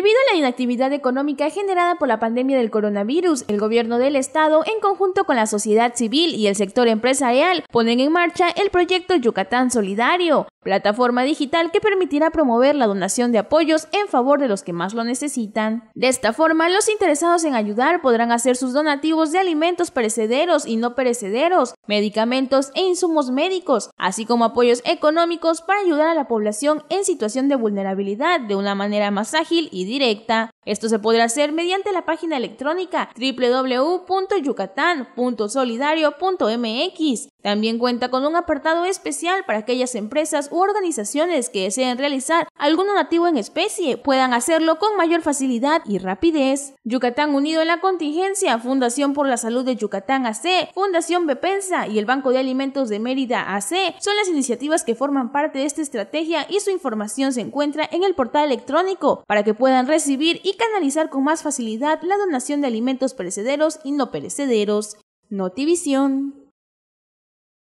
Debido a la inactividad económica generada por la pandemia del coronavirus, el gobierno del estado, en conjunto con la sociedad civil y el sector empresarial, ponen en marcha el proyecto Yucatán Solidario, plataforma digital que permitirá promover la donación de apoyos en favor de los que más lo necesitan. De esta forma, los interesados en ayudar podrán hacer sus donativos de alimentos perecederos y no perecederos, medicamentos e insumos médicos, así como apoyos económicos para ayudar a la población en situación de vulnerabilidad de una manera más ágil y directa. Esto se podrá hacer mediante la página electrónica www.yucatan.solidario.mx también cuenta con un apartado especial para aquellas empresas u organizaciones que deseen realizar algún donativo en especie, puedan hacerlo con mayor facilidad y rapidez. Yucatán Unido en la Contingencia, Fundación por la Salud de Yucatán AC, Fundación Bepensa y el Banco de Alimentos de Mérida AC son las iniciativas que forman parte de esta estrategia y su información se encuentra en el portal electrónico para que puedan recibir y canalizar con más facilidad la donación de alimentos perecederos y no perecederos. Notivisión.